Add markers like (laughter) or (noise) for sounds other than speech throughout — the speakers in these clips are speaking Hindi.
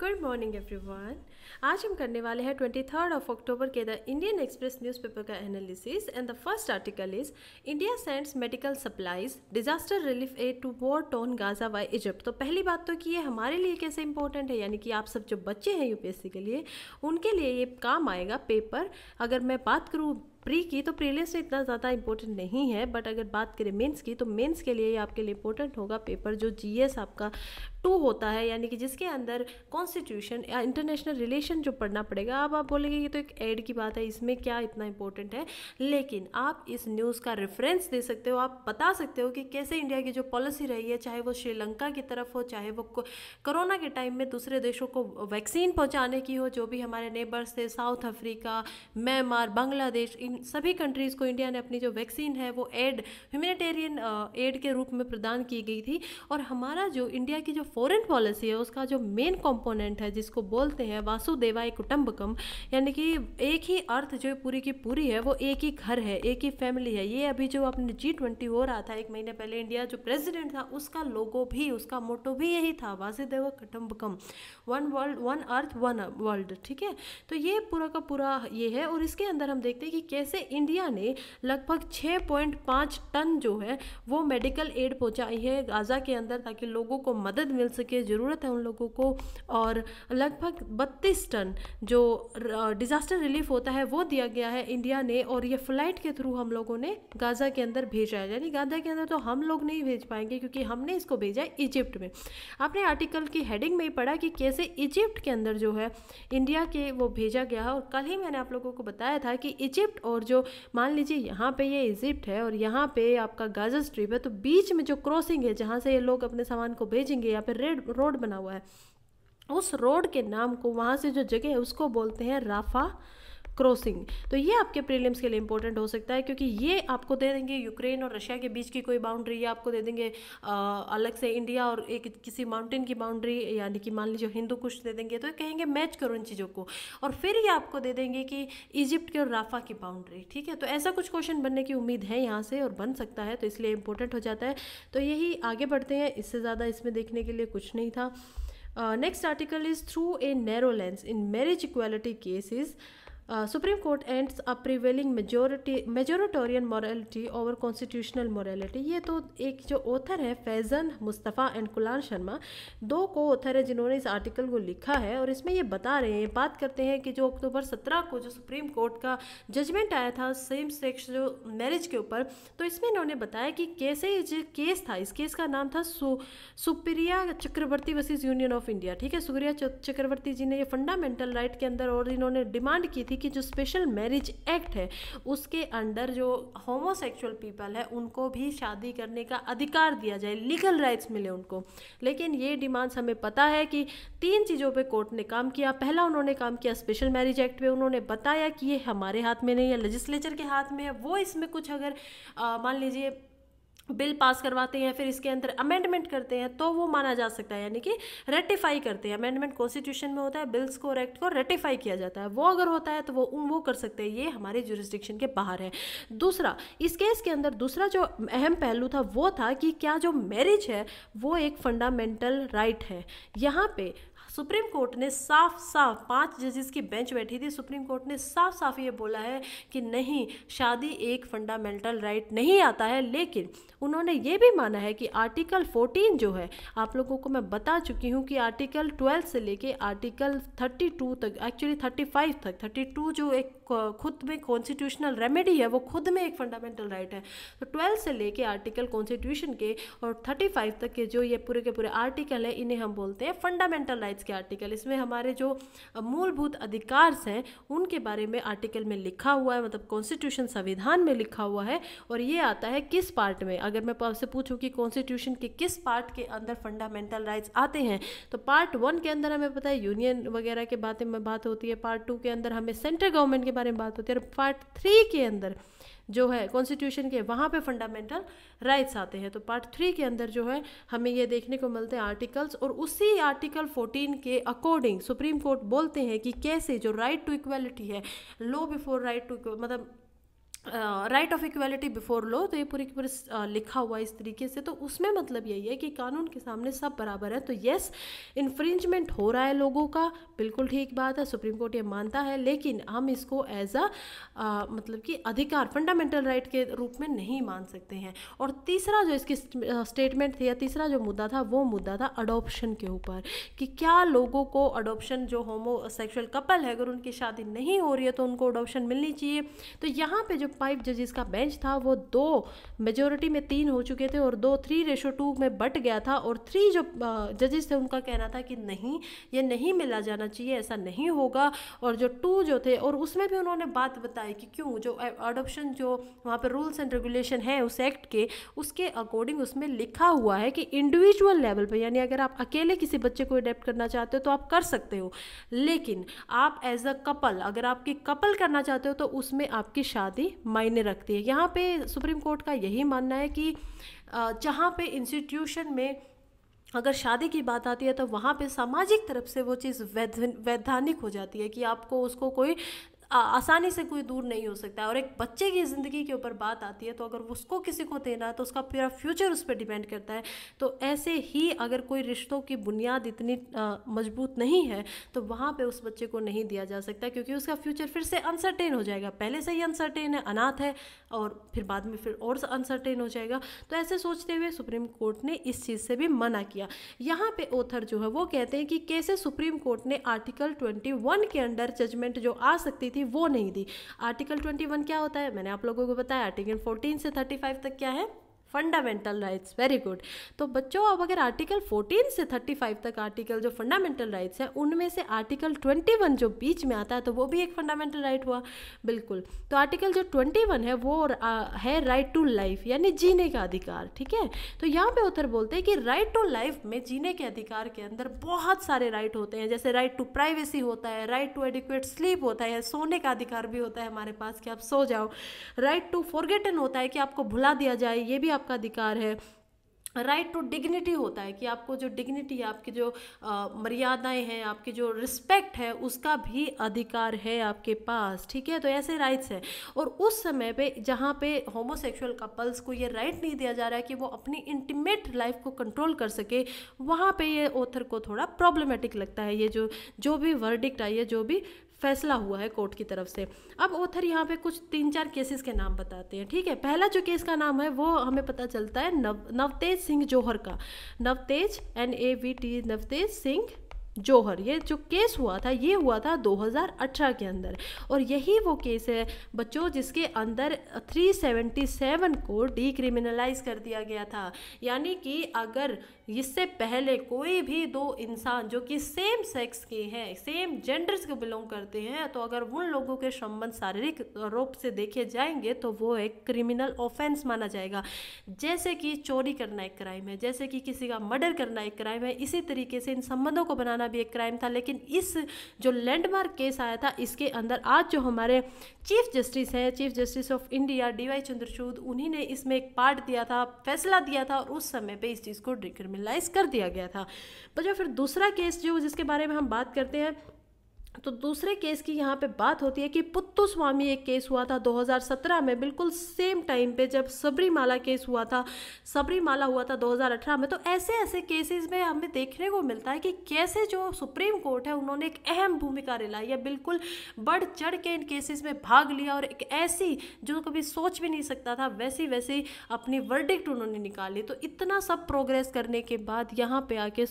गुड मॉर्निंग एवरीवन आज हम करने वाले हैं ट्वेंटी थर्ड ऑफ अक्टूबर के द इंडियन एक्सप्रेस न्यूज़पेपर का analysis and the first article is India sends medical supplies disaster relief aid to war torn Gaza by Egypt तो पहली बात तो कि ये हमारे लिए कैसे इंपॉर्टेंट है यानी कि आप सब जो बच्चे हैं यूपीएससी के लिए उनके लिए ये काम आएगा पेपर अगर मैं बात करूँ प्री की तो प्रीलियस से इतना ज़्यादा इंपॉर्टेंट नहीं है बट अगर बात करें मेंस की तो मेंस के लिए ये आपके लिए इंपॉर्टेंट होगा पेपर जो जीएस आपका टू होता है यानी कि जिसके अंदर कॉन्स्टिट्यूशन या इंटरनेशनल रिलेशन जो पढ़ना पड़ेगा अब आप बोलेंगे ये तो एक एड की बात है इसमें क्या इतना इंपॉर्टेंट है लेकिन आप इस न्यूज़ का रेफरेंस दे सकते हो आप बता सकते हो कि कैसे इंडिया की जो पॉलिसी रही है चाहे वो श्रीलंका की तरफ हो चाहे वो कोरोना के टाइम में दूसरे देशों को वैक्सीन पहुँचाने की हो जो भी हमारे नेबर्स थे साउथ अफ्रीका म्यांमार बांग्लादेश इन सभी कंट्रीज़ को इंडिया ने अपनी जो वैक्सीन है वो एड ह्यूमेटेरियन एड के रूप में प्रदान की गई थी और हमारा जो इंडिया की जो फॉरेन पॉलिसी है उसका जो मेन कंपोनेंट है जिसको बोलते हैं वासुदेवाय कुटुम्बकम यानी कि एक ही अर्थ जो पूरी की पूरी है वो एक ही घर है एक ही फैमिली है ये अभी जो अपने जी ट्वेंटी हो रहा था एक महीने पहले इंडिया जो प्रेसिडेंट था उसका लोगो भी उसका मोटो भी यही था Vasudhaiva Kutumbakam one world one earth one world ठीक है तो ये पूरा का पूरा ये है और इसके अंदर हम देखते हैं कि कैसे इंडिया ने लगभग पॉइंट पाँच टन जो है वो मेडिकल एड पहुंचाई है गाज़ा के अंदर ताकि लोगों को मदद मिल सके ज़रूरत है उन लोगों को और लगभग बत्तीस टन जो डिज़ास्टर रिलीफ होता है वो दिया गया है इंडिया ने और ये फ्लाइट के थ्रू हम लोगों ने गाज़ा के अंदर भेजा है यानी गाज़ा के अंदर तो हम लोग नहीं भेज पाएंगे क्योंकि हमने इसको भेजा है इजिप्ट में आपने आर्टिकल की हेडिंग में ही पढ़ा कि कैसे इजिप्ट के अंदर जो है इंडिया के वो भेजा गया है और कल ही मैंने आप लोगों को बताया था कि इजिप्ट और जो मान लीजिए यहाँ पे ये इजिप्ट है और यहाँ पे आपका गाजा स्ट्रीप है तो बीच में जो क्रॉसिंग है जहाँ से ये लोग अपने सामान को भेजेंगे या पे रेड रोड बना हुआ है उस रोड के नाम को वहाँ से जो जगह है उसको बोलते हैं राफा क्रॉसिंग तो ये आपके प्रीलिम्स के लिए इंपॉर्टेंट हो सकता है क्योंकि ये आपको दे देंगे यूक्रेन और रशिया के बीच की कोई बाउंड्री या आपको दे देंगे आ, अलग से इंडिया और एक किसी माउंटेन की बाउंड्री यानी कि मान लीजिए हिंदू कुश दे देंगे तो कहेंगे मैच करो इन चीज़ों को और फिर ये आपको दे देंगे कि इजिप्ट के और राफा की बाउंड्री ठीक है तो ऐसा कुछ क्वेश्चन बनने की उम्मीद है यहाँ से और बन सकता है तो इसलिए इंपॉर्टेंट हो जाता है तो यही आगे बढ़ते हैं इससे ज़्यादा इसमें देखने के लिए कुछ नहीं था next article is through a narrow lens in marriage equality cases Supreme Court ends a prevailing majority majoritarian morality over constitutional morality ये तो एक जो ऑथर है फैज़न मुस्तफ़ा एंड कुलान शर्मा दो को ऑथर है जिन्होंने इस आर्टिकल को लिखा है और इसमें ये बता रहे हैं बात करते हैं कि जो अक्टूबर सत्रह को जो सुप्रीम कोर्ट का जजमेंट आया था सेम सेक्स जो मैरिज के ऊपर तो इसमें इन्होंने बताया कि कैसे ये जो केस था इस केस का नाम था सु, Supriya Chakraborty versus Union of India ठीक है सुप्रिया चक्रवर्ती जी ने ये फंडामेंटल राइट के अंदर और इन्होंने डिमांड की थी की जो स्पेशल मैरिज एक्ट है उसके अंडर जो होमोसेक्सुअल पीपल है उनको भी शादी करने का अधिकार दिया जाए लीगल राइट्स मिले उनको लेकिन ये डिमांड्स हमें पता है कि तीन चीज़ों पे कोर्ट ने काम किया पहला उन्होंने काम किया स्पेशल मैरिज एक्ट पे उन्होंने बताया कि ये हमारे हाथ में नहीं है लेजिस्लेचर के हाथ में है वो इसमें कुछ अगर मान लीजिए बिल पास करवाते हैं फिर इसके अंदर अमेंडमेंट करते हैं तो वो माना जा सकता है यानी कि रेटिफाई करते हैं अमेंडमेंट कॉन्स्टिट्यूशन में होता है बिल्स को और एक्ट को रेटिफाई किया जाता है वो अगर होता है तो वो वो कर सकते हैं ये हमारे जुरिस्डिक्शन के बाहर है दूसरा इस केस के अंदर दूसरा जो अहम पहलू था वो था कि क्या जो मैरिज है वो एक फंडामेंटल राइट right है यहाँ पे सुप्रीम कोर्ट ने साफ साफ पांच जजेस की बेंच बैठी थी सुप्रीम कोर्ट ने साफ साफ ये बोला है कि नहीं शादी एक फंडामेंटल राइट नहीं आता है लेकिन उन्होंने ये भी माना है कि आर्टिकल 14 जो है आप लोगों को मैं बता चुकी हूँ कि आर्टिकल 12 से लेके आर्टिकल 32 तक एक्चुअली 35 तक 32 जो एक खुद में कॉन्स्टिट्यूशनल रेमेडी है वो खुद में एक फंडामेंटल राइट है तो ट्वेल्थ से लेके आर्टिकल कॉन्स्टिट्यूशन के और थर्टी फाइव तक के जो ये पूरे के पूरे आर्टिकल हैं इन्हें हम बोलते हैं फंडामेंटल राइट्स के आर्टिकल इसमें हमारे जो मूलभूत अधिकार्स हैं उनके बारे में आर्टिकल में लिखा हुआ है मतलब कॉन्स्टिट्यूशन संविधान में लिखा हुआ है और ये आता है किस पार्ट में अगर मैं आपसे पूछूँ कि कॉन्स्टिट्यूशन के किस पार्ट के अंदर फंडामेंटल राइट्स आते हैं तो पार्ट वन के अंदर हमें पता है यूनियन वगैरह के बातें में बात होती है पार्ट टू के अंदर हमें सेंट्रल गवर्नमेंट के बारे में बात होती है और पार्ट थ्री के अंदर जो है कॉन्स्टिट्यूशन के वहाँ पे फंडामेंटल राइट्स आते हैं तो पार्ट थ्री के अंदर जो है हमें ये देखने को मिलते हैं आर्टिकल्स और उसी आर्टिकल 14 के अकॉर्डिंग सुप्रीम कोर्ट बोलते हैं कि कैसे जो राइट टू इक्वलिटी है लो बिफोर राइट टू मतलब right of equality before law तो ये पूरी की पूरी लिखा हुआ इस तरीके से तो उसमें मतलब यही है कि कानून के सामने सब बराबर है तो येस इन्फ्रिंजमेंट हो रहा है लोगों का बिल्कुल ठीक बात है सुप्रीम कोर्ट ये मानता है लेकिन हम इसको एज अ मतलब कि अधिकार फंडामेंटल राइट right के रूप में नहीं मान सकते हैं और तीसरा जो इसकी स्टेटमेंट थी या तीसरा जो मुद्दा था वो मुद्दा था अडोप्शन के ऊपर कि क्या लोगों को अडोप्शन जो होमोसेक्सुअल कपल है अगर उनकी शादी नहीं हो रही है तो उनको अडोप्शन मिलनी चाहिए तो यहाँ पे जो फाइव जजेस का बेंच था वो दो मेजोरिटी में तीन हो चुके थे और दो थ्री रेशो टू में बट गया था और थ्री जो जजेस थे उनका कहना था कि नहीं ये नहीं मिला जाना चाहिए ऐसा नहीं होगा और जो टू जो थे और उसमें भी उन्होंने बात बताई कि क्यों जो अडोप्शन जो वहाँ पर रूल्स एंड रेगुलेशन है उस एक्ट के उसके अकॉर्डिंग उसमें लिखा हुआ है कि इंडिविजुअल लेवल पर यानी अगर आप अकेले किसी बच्चे को अडेप्ट करना चाहते हो तो आप कर सकते हो लेकिन आप एज अ कपल अगर आपकी कपल करना चाहते हो तो उसमें आपकी शादी मायने रखती है यहाँ पे सुप्रीम कोर्ट का यही मानना है कि जहाँ पे इंस्टीट्यूशन में अगर शादी की बात आती है तो वहाँ पे सामाजिक तरफ से वो चीज़ वैधानिक हो जाती है कि आपको उसको कोई आसानी से कोई दूर नहीं हो सकता है और एक बच्चे की ज़िंदगी के ऊपर बात आती है तो अगर उसको किसी को देना है तो उसका पूरा फ्यूचर उस पर डिपेंड करता है तो ऐसे ही अगर कोई रिश्तों की बुनियाद इतनी मजबूत नहीं है तो वहाँ पर उस बच्चे को नहीं दिया जा सकता क्योंकि उसका फ्यूचर फिर से अनसर्टेन हो जाएगा पहले से ही अनसर्टेन है अनाथ है और फिर बाद में फिर और अनसर्टेन हो जाएगा तो ऐसे सोचते हुए सुप्रीम कोर्ट ने इस चीज़ से भी मना किया यहाँ पे ओथर जो है वो कहते हैं कि कैसे सुप्रीम कोर्ट ने आर्टिकल 21 के अंडर जजमेंट जो आ सकती थी थी वो नहीं दी आर्टिकल ट्वेंटी वन क्या होता है मैंने आप लोगों को बताया आर्टिकल फोर्टीन से थर्टी फाइव तक क्या है फंडामेंटल राइट्स वेरी गुड तो बच्चों अब अगर आर्टिकल 14 से 35 तक आर्टिकल जो फंडामेंटल राइट्स है उनमें से आर्टिकल 21 जो बीच में आता है तो वो भी एक फंडामेंटल राइट हुआ बिल्कुल तो आर्टिकल जो 21 है वो आ, है राइट टू लाइफ यानी जीने का अधिकार ठीक है तो यहाँ पे उधर बोलते हैं कि राइट टू लाइफ में जीने के अधिकार के अंदर बहुत सारे राइट होते हैं जैसे राइट टू प्राइवेसी होता है राइट टू एडिक्वेट स्लीप होता है सोने का अधिकार भी होता है हमारे पास कि आप सो जाओ राइट टू फॉरगेटन होता है कि आपको भुला दिया जाए ये भी आपका अधिकार है राइट टू डिग्निटी होता है कि आपको जो डिग्निटी आपकी जो मर्यादाएं हैं आपकी जो रिस्पेक्ट है उसका भी अधिकार है आपके पास ठीक है तो ऐसे राइट्स हैं और उस समय पे जहाँ पे होमोसेक्सुअल कपल्स को ये राइट नहीं दिया जा रहा है कि वो अपनी इंटीमेट लाइफ को कंट्रोल कर सके वहाँ पे ये ऑथर को थोड़ा प्रॉब्लमेटिक लगता है ये जो जो भी वर्डिक्ट आई है जो भी फैसला हुआ है कोर्ट की तरफ से अब ऑथर यहाँ पे कुछ तीन चार केसेस के नाम बताते हैं ठीक है पहला जो केस का नाम है वो हमें पता चलता है नव नवतेज सिंह जौहर का Navtej N A V T Navtej Singh Johar ये जो केस हुआ था ये हुआ था 2018 के अंदर और यही वो केस है बच्चों जिसके अंदर 377 को डिक्रिमिनलाइज कर दिया गया था यानी कि अगर इससे पहले कोई भी दो इंसान जो कि सेम सेक्स के हैं सेम जेंडर्स को बिलोंग करते हैं तो अगर उन लोगों के संबंध शारीरिक रूप से देखे जाएंगे तो वो एक क्रिमिनल ऑफेंस माना जाएगा जैसे कि चोरी करना एक क्राइम है जैसे कि किसी का मर्डर करना एक क्राइम है इसी तरीके से इन संबंधों को बनाना करना भी एक क्राइम था लेकिन इस जो लैंडमार्क केस आया था इसके अंदर आज जो हमारे चीफ जस्टिस हैं chief justice of India D Y Chandrachud उन्हीं ने इसमें एक पार्ट दिया था फैसला दिया था और उस समय पे इस चीज़ को डिक्रिमिनलाइज कर दिया गया था पर जो फिर दूसरा केस जो जिसके बारे में हम बात करते हैं तो दूसरे केस की यहाँ पे बात होती है कि पुत्तु स्वामी एक केस हुआ था 2017 में बिल्कुल सेम टाइम पे जब सबरीमाला केस हुआ था सबरीमाला हुआ था 2018 में तो ऐसे ऐसे केसेस में हमें देखने को मिलता है कि कैसे जो सुप्रीम कोर्ट है उन्होंने एक अहम भूमिका रिलाई या बिल्कुल बढ़ चढ़ के इन केसेस में भाग लिया और एक ऐसी जो कभी सोच भी नहीं सकता था वैसी वैसी अपनी वर्डिक्ट उन्होंने निकाली तो इतना सब प्रोग्रेस करने के बाद यहाँ पे आके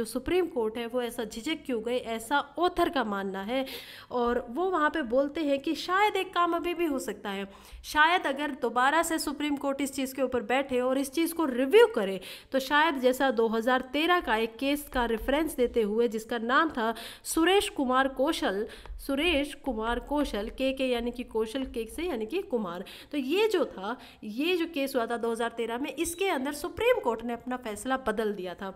जो सुप्रीम कोर्ट है वो ऐसा झिझक क्यों गए ऐसा ऑथर का मान मानना है और वो वहाँ पे बोलते हैं कि शायद एक काम अभी भी हो सकता है शायद अगर दोबारा से सुप्रीम कोर्ट इस चीज़ के ऊपर बैठे और इस चीज़ को रिव्यू करे तो शायद जैसा 2013 का एक केस का रेफरेंस देते हुए जिसका नाम था सुरेश कुमार कौशल सुरेश कुमार कौशल के के यानी कि कौशल के से यानी कि कुमार तो ये जो था ये जो केस हुआ था 2013 में इसके अंदर सुप्रीम कोर्ट ने अपना फैसला बदल दिया था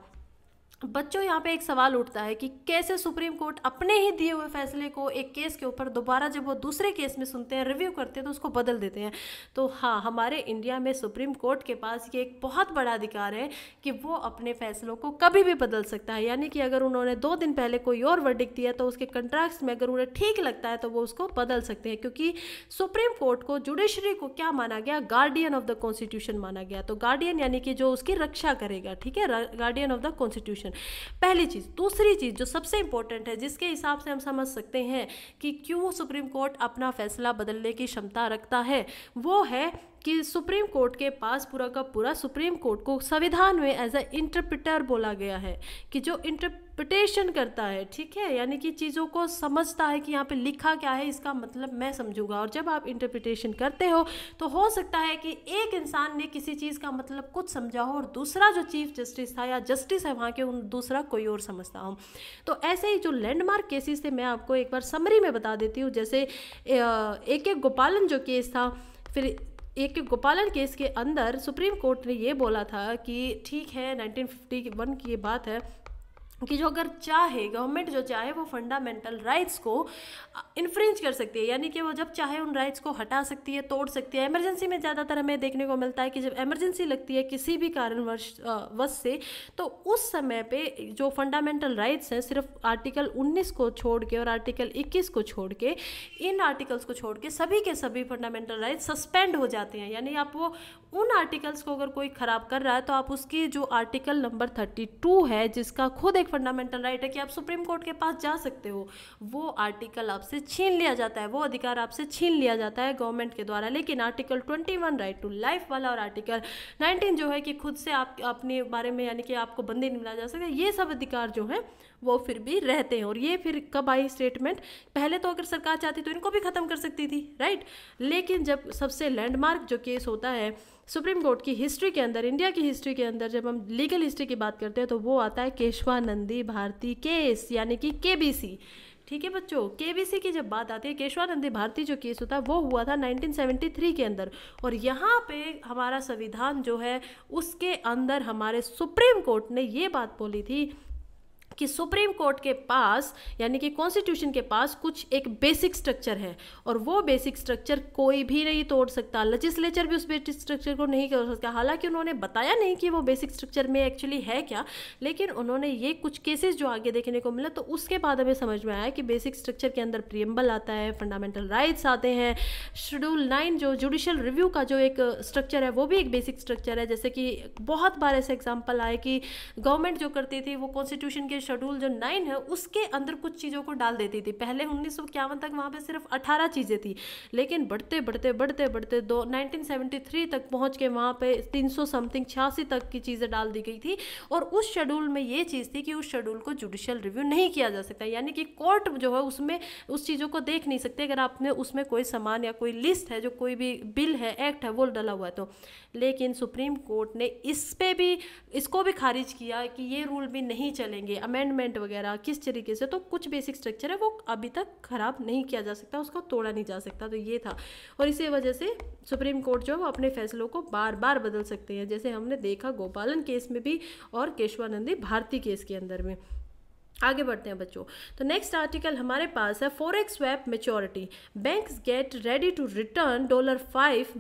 तो बच्चों यहाँ पे एक सवाल उठता है कि कैसे सुप्रीम कोर्ट अपने ही दिए हुए फैसले को एक केस के ऊपर दोबारा जब वो दूसरे केस में सुनते हैं रिव्यू करते हैं तो उसको बदल देते हैं तो हाँ हमारे इंडिया में सुप्रीम कोर्ट के पास ये एक बहुत बड़ा अधिकार है कि वो अपने फैसलों को कभी भी बदल सकता है यानी कि अगर उन्होंने दो दिन पहले कोई और वर्डिक दिया तो उसके कंट्रैक्ट्स में अगर उन्हें ठीक लगता है तो वो उसको बदल सकते हैं क्योंकि सुप्रीम कोर्ट को जुडिशरी को क्या माना गया गार्डियन ऑफ द कॉन्स्टिट्यूशन माना गया तो गार्डियन यानी कि जो उसकी रक्षा करेगा ठीक है गार्डियन ऑफ द कॉन्स्टिट्यूशन पहली चीज़ दूसरी चीज़ जो सबसे इंपॉर्टेंट है जिसके हिसाब से हम समझ सकते हैं कि क्यों सुप्रीम कोर्ट अपना फैसला बदलने की क्षमता रखता है वो है कि सुप्रीम कोर्ट के पास पूरा का पूरा सुप्रीम कोर्ट को संविधान में एज अ इंटरप्रिटर बोला गया है कि जो इंटरप्रिटेशन करता है ठीक है यानी कि चीज़ों को समझता है कि यहाँ पे लिखा क्या है इसका मतलब मैं समझूंगा और जब आप इंटरप्रिटेशन करते हो तो हो सकता है कि एक इंसान ने किसी चीज़ का मतलब कुछ समझा हो और दूसरा जो चीफ जस्टिस था या जस्टिस है वहाँ के उन दूसरा कोई और समझता हो तो ऐसे ही जो लैंडमार्क केसेस थे मैं आपको एक बार समरी में बता देती हूँ जैसे ए के गोपालन जो केस था फिर एक गोपालन केस के अंदर सुप्रीम कोर्ट ने ये बोला था कि ठीक है 1951 की ये बात है कि जो अगर चाहे गवर्नमेंट जो चाहे वो फंडामेंटल राइट्स को इन्फ्रेंच कर सकती है यानी कि वो जब चाहे उन राइट्स को हटा सकती है तोड़ सकती है इमरजेंसी में ज़्यादातर हमें देखने को मिलता है कि जब इमरजेंसी लगती है किसी भी कारणवश वश से तो उस समय पे जो फंडामेंटल राइट्स हैं सिर्फ आर्टिकल 19 को छोड़ के और आर्टिकल 21 को छोड़ के इन आर्टिकल्स को छोड़ के सभी के सभी फंडामेंटल राइट्स सस्पेंड हो जाते हैं यानी आप वो उन आर्टिकल्स को अगर कोई ख़राब कर रहा है तो आप उसकी जो आर्टिकल नंबर थर्टी है जिसका खुद एक फंडामेंटल राइट है कि आप सुप्रीम कोर्ट के पास जा सकते हो वो आर्टिकल आपसे छीन लिया जाता है वो अधिकार आपसे छीन लिया जाता है गवर्नमेंट के द्वारा लेकिन article twenty one right to life वाला और आर्टिकल नाइनटीन जो है कि खुद से आप अपने बारे में यानी कि आपको बंदी नहीं मिला जा सकता ये सब अधिकार जो है वो फिर भी रहते हैं और ये फिर कब आई स्टेटमेंट पहले तो अगर सरकार चाहती तो इनको भी ख़त्म कर सकती थी राइट लेकिन जब सबसे लैंडमार्क जो केस होता है सुप्रीम कोर्ट की हिस्ट्री के अंदर इंडिया की हिस्ट्री के अंदर जब हम लीगल हिस्ट्री की बात करते हैं तो वो आता है केशवानंदी भारती केस यानी कि के ठीक है बच्चों के की जब बात आती है केशवानंदी भारती जो केस होता है वो हुआ था 1973 के अंदर और यहाँ पे हमारा संविधान जो है उसके अंदर हमारे सुप्रीम कोर्ट ने ये बात बोली थी कि सुप्रीम कोर्ट के पास यानी कि कॉन्स्टिट्यूशन के पास कुछ एक बेसिक स्ट्रक्चर है और वो बेसिक स्ट्रक्चर कोई भी नहीं तोड़ सकता लेजिस्लेचर भी उस बेसिक स्ट्रक्चर को नहीं तोड़ सकता हालांकि उन्होंने बताया नहीं कि वो बेसिक स्ट्रक्चर में एक्चुअली है क्या लेकिन उन्होंने ये कुछ केसेस जो आगे देखने को मिला तो उसके बाद हमें समझ में आया कि बेसिक स्ट्रक्चर के अंदर प्रियम्बल आता है फंडामेंटल राइट्स आते हैं शेड्यूल नाइन जो जुडिशल रिव्यू का जो एक स्ट्रक्चर है वो भी एक बेसिक स्ट्रक्चर है जैसे कि बहुत बार ऐसे एग्जाम्पल आए कि गवर्नमेंट जो करती थी वो कॉन्स्टिट्यूशन के शेड्यूल जो नाइन है उसके अंदर कुछ चीज़ों को डाल देती थी पहले उन्नीस तक वहाँ पर सिर्फ अठारह चीज़ें थी लेकिन बढ़ते बढ़ते बढ़ते बढ़ते दो नाइनटीन तक पहुँच के वहाँ पर तीन समथिंग छियासी तक की चीज़ें डाल दी गई थी और उस शेड्यूल में ये चीज़ थी कि उस शेड्यूल को जुडिशल रिव्यू नहीं किया जा सकता यानी कि कोर्ट जो है उसमें उस चीज़ों को देख नहीं सकते अगर आपने उसमें कोई सामान या कोई लिस्ट है जो कोई भी बिल है एक्ट है वो डला हुआ है तो लेकिन सुप्रीम कोर्ट ने इस पर भी इसको भी खारिज किया कि ये रूल भी नहीं चलेंगे अमेंडमेंट वगैरह किस तरीके से तो कुछ बेसिक स्ट्रक्चर है वो अभी तक ख़राब नहीं किया जा सकता उसको तोड़ा नहीं जा सकता तो ये था और इसी वजह से सुप्रीम कोर्ट जो है वो अपने फैसलों को बार बार बदल सकते हैं जैसे हमने देखा गोपालन केस में भी और केशवानंदी भारती केस के अंदर में आगे बढ़ते हैं बच्चों तो नेक्स्ट आर्टिकल हमारे पास है forex web maturity banks get ready to return dollar five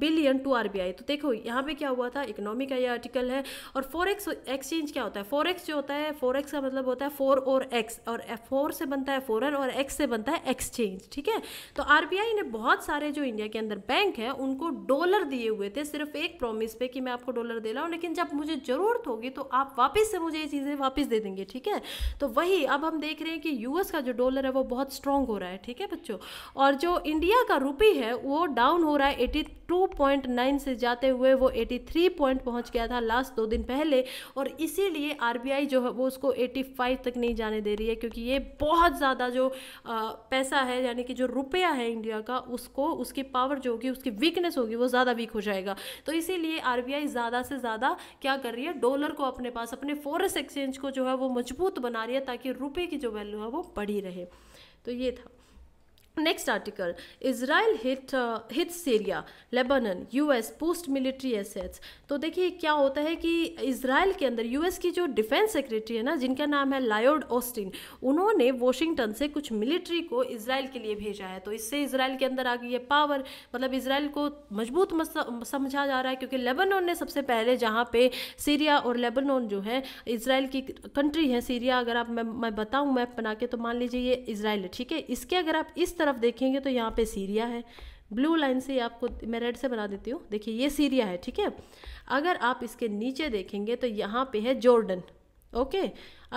billion to RBI तो देखो यहाँ पे क्या हुआ था इकोनॉमी का ये आर्टिकल है और फोरेक्स एक्सचेंज क्या होता है फोरेक्स जो होता है फोरेक्स का मतलब होता है फोर और एक्स और फोर से बनता है फोरन और एक्स से बनता है एक्सचेंज ठीक है तो आर ने बहुत सारे जो इंडिया के अंदर बैंक है उनको डॉलर दिए हुए थे सिर्फ एक प्रोमिस पे कि मैं आपको डॉलर दे रहा हूँ लेकिन जब मुझे ज़रूरत होगी तो आप वापस से मुझे ये चीज़ें वापस दे देंगे ठीक है तो वही अब हम देख रहे हैं कि यूएस का जो डॉलर है वो बहुत स्ट्रांग हो रहा है ठीक है बच्चों और जो इंडिया का रुपी है वो डाउन हो रहा है एटी टू पॉइंट नाइन से जाते हुए वो एटी थ्री पॉइंट पहुंच गया था लास्ट दो दिन पहले और इसीलिए आरबीआई जो है वो उसको एटी फाइव तक नहीं जाने दे रही है क्योंकि ये बहुत ज़्यादा जो पैसा है यानी कि जो रुपया है इंडिया का उसको उसकी पावर जो होगी उसकी वीकनेस होगी वो ज़्यादा वीक हो जाएगा तो इसीलिए आरबीआई ज़्यादा से ज़्यादा क्या कर रही है डॉलर को अपने पास अपने फॉरेस्ट एक्सचेंज को जो है वो मजबूत बना बना रही है ताकि रुपये की जो वैल्यू है वो बढ़ी रहे तो ये था Next article Israel hit uh, hits Syria, Lebanon, US post military assets. तो देखिए क्या होता है कि इसराइल के अंदर यूएस की जो डिफेंस सेक्रेटरी है ना जिनका नाम है लायोड ऑस्टिन उन्होंने वॉशिंगटन से कुछ मिलिट्री को इसराइल के लिए भेजा है तो इससे इसराइल के अंदर आ गई है पावर मतलब इसराइल को मजबूत समझा जा रहा है क्योंकि लेबनॉन ने सबसे पहले जहाँ पे सीरिया और लेबनॉन जो है इसराइल की कंट्री है सीरिया अगर आप मैं मैं बताऊँ मैप बना के तो मान लीजिए ये इसराइल है ठीक है इसके अगर आप इस तरफ देखेंगे तो यहाँ पे सीरिया है ब्लू लाइन से आपको मैं रेड से बना देती हूँ देखिए ये सीरिया है ठीक है अगर आप इसके नीचे देखेंगे तो यहाँ पे है जॉर्डन ओके okay.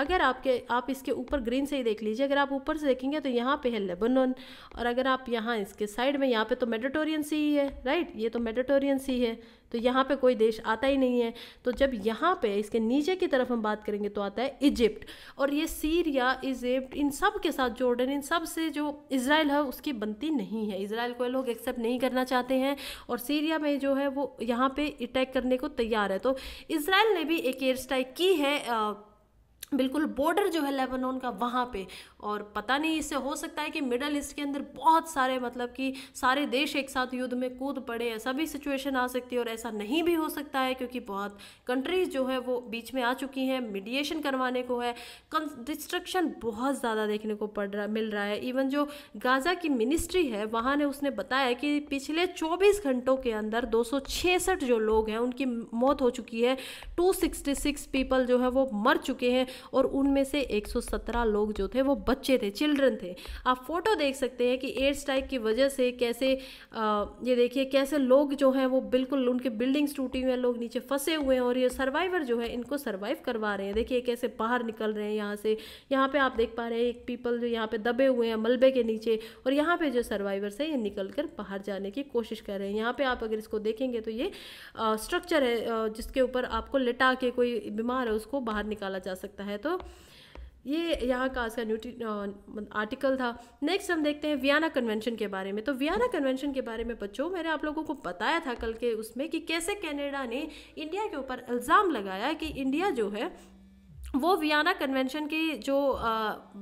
अगर आपके आप इसके ऊपर ग्रीन से ही देख लीजिए अगर आप ऊपर से देखेंगे तो यहाँ पे है लेबनान और अगर आप यहाँ इसके साइड में यहाँ पे तो मेडिटोरियन सी ही है राइट ये तो मेडिटोरियन सी है तो यहाँ पे कोई देश आता ही नहीं है तो जब यहाँ पे इसके नीचे की तरफ हम बात करेंगे तो आता है इजिप्ट और ये सीरिया इजिप्ट इन सब के साथ जॉर्डन इन सब से जो इसराइल है उसकी बनती नहीं है इसराइल को लोग एक्सेप्ट नहीं करना चाहते हैं और सीरिया में जो है वो यहाँ पे अटैक करने को तैयार है तो इसराइल ने भी एक एयर स्ट्राइक की है आ, बिल्कुल बॉर्डर जो है लेबनान का वहाँ पे और पता नहीं इससे हो सकता है कि मिडल ईस्ट के अंदर बहुत सारे मतलब कि सारे देश एक साथ युद्ध में कूद पड़े ऐसा भी सिचुएशन आ सकती है और ऐसा नहीं भी हो सकता है क्योंकि बहुत कंट्रीज़ जो है वो बीच में आ चुकी हैं मीडिएशन करवाने को है डिस्ट्रक्शन बहुत ज़्यादा देखने को पड़ रहा मिल रहा है इवन जो गाज़ा की मिनिस्ट्री है वहाँ ने उसने बताया कि पिछले चौबीस घंटों के अंदर दो जो लोग हैं उनकी मौत हो चुकी है टू पीपल जो है वो मर चुके हैं और उनमें से 117 लोग जो थे वो बच्चे थे चिल्ड्रन थे आप फोटो देख सकते हैं कि एयर स्ट्राइक की वजह से कैसे आ, ये देखिए कैसे लोग जो हैं वो बिल्कुल उनके बिल्डिंग्स टूटी हुई हैं लोग नीचे फंसे हुए हैं और ये सर्वाइवर जो है इनको सर्वाइव करवा रहे हैं देखिए कैसे बाहर निकल रहे हैं यहाँ से यहाँ पर आप देख पा रहे हैं एक पीपल जो यहाँ पे दबे हुए हैं मलबे के नीचे और यहाँ पर जो सर्वाइवर्स है ये निकल कर बाहर जाने की कोशिश कर रहे हैं यहाँ पे आप अगर इसको देखेंगे तो ये स्ट्रक्चर है जिसके ऊपर आपको लिटा के कोई बीमार है उसको बाहर निकाला जा सकता है है तो ये यहाँ का आज का न्यूट्री मतलब आर्टिकल था नेक्स्ट हम देखते हैं वियाना कन्वेंशन के बारे में तो वियाना कन्वेंशन के बारे में बच्चों मैंने आप लोगों को बताया था कल के उसमें कि कैसे कनाडा ने इंडिया के ऊपर इल्ज़ाम लगाया कि इंडिया जो है वो वियाना कन्वेंशन की जो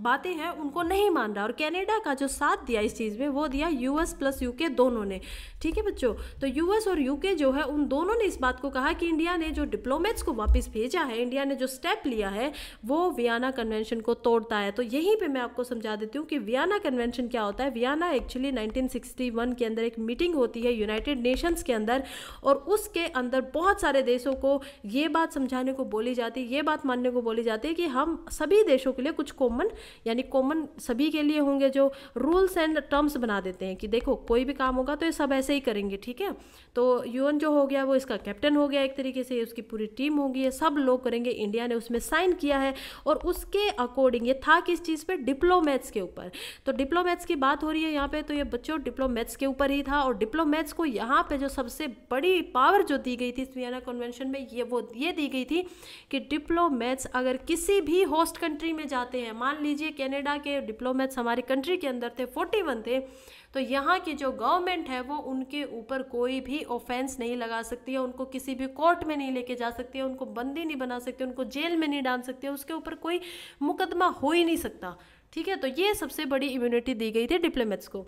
बातें हैं उनको नहीं मान रहा और कनाडा का जो साथ दिया इस चीज़ में वो दिया यूएस प्लस यूके दोनों ने ठीक है बच्चों तो यूएस और यूके जो है उन दोनों ने इस बात को कहा कि इंडिया ने जो डिप्लोमेट्स को वापस भेजा है इंडिया ने जो स्टेप लिया है वो वियाना कन्वेंशन को तोड़ता है तो यहीं पर मैं आपको समझा देती हूँ कि वियाना कन्वेंशन क्या होता है वियना एक्चुअली नाइनटीन के अंदर एक मीटिंग होती है यूनाइटेड नेशंस के अंदर और उसके अंदर बहुत सारे देशों को ये बात समझाने को बोली जाती है ये बात मानने को बोली जाते जाती है कि हम सभी देशों के लिए कुछ कॉमन यानी कॉमन सभी के लिए होंगे जो रूल्स एंड टर्म्स बना देते हैं कि देखो कोई भी काम होगा तो ये सब ऐसे ही करेंगे ठीक है तो यूएन जो हो गया वो इसका कैप्टन हो गया एक तरीके से उसकी पूरी टीम होगी सब लोग करेंगे इंडिया ने उसमें साइन किया है और उसके अकॉर्डिंग ये था किस चीज़ पर डिप्लोमैथ्स के ऊपर तो डिप्लोमैथ्स की बात हो रही है यहाँ पर तो ये बच्चों डिप्लोमैथ्स के ऊपर ही था और डिप्लोमैथ्स को यहाँ पर जो सबसे बड़ी पावर जो दी गई थी वियना कन्वेंशन में ये वो ये दी गई थी कि डिप्लोमैथ्स अगर अगर किसी भी होस्ट कंट्री में जाते हैं मान लीजिए कनाडा के डिप्लोमेट्स हमारी कंट्री के अंदर थे फोर्टी वन थे तो यहाँ की जो गवर्नमेंट है वो उनके ऊपर कोई भी ऑफेंस नहीं लगा सकती है उनको किसी भी कोर्ट में नहीं लेके जा सकती है उनको बंदी नहीं बना सकती उनको जेल में नहीं डाल सकती है उसके ऊपर कोई मुकदमा हो ही नहीं सकता ठीक है तो ये सबसे बड़ी इम्यूनिटी दी गई थी डिप्लोमेट्स को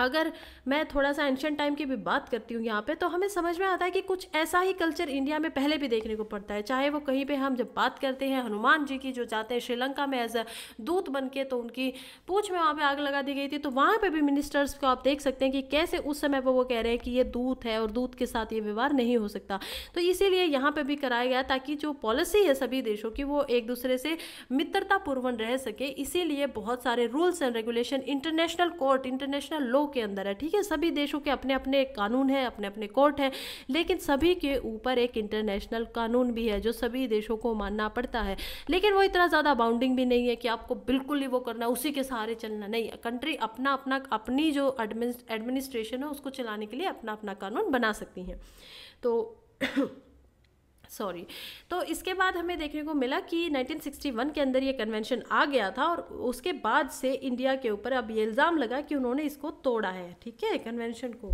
अगर मैं थोड़ा सा एंशंट टाइम की भी बात करती हूँ यहाँ पे तो हमें समझ में आता है कि कुछ ऐसा ही कल्चर इंडिया में पहले भी देखने को पड़ता है चाहे वो कहीं पे हम जब बात करते हैं हनुमान जी की जो जाते हैं श्रीलंका में एज अ दूत बन के तो उनकी पूछ में वहाँ पे आग लगा दी गई थी तो वहाँ पे भी मिनिस्टर्स को आप देख सकते हैं कि कैसे उस समय पर वो कह रहे हैं कि ये दूत है और दूत के साथ ये व्यवहार नहीं हो सकता तो इसीलिए यहाँ पर भी कराया गया ताकि जो पॉलिसी है सभी देशों की वो एक दूसरे से मित्रतापूर्वन रह सके इसीलिए बहुत सारे rules and regulation international court international law के अंदर है ठीक है सभी देशों के अपने अपने कानून हैं अपने अपने कोर्ट हैं लेकिन सभी के ऊपर एक इंटरनेशनल कानून भी है जो सभी देशों को मानना पड़ता है लेकिन वो इतना ज़्यादा बाउंडिंग भी नहीं है कि आपको बिल्कुल ही वो करना उसी के सहारे चलना नहीं कंट्री अपना अपना अपनी जो एडमिनिस्ट्रेशन है उसको चलाने के लिए अपना अपना कानून बना सकती हैं तो सॉरी तो इसके बाद हमें देखने को मिला कि 1961 के अंदर ये कन्वेंशन आ गया था और उसके बाद से इंडिया के ऊपर अब ये इल्ज़ाम लगा कि उन्होंने इसको तोड़ा है ठीक है कन्वेंशन को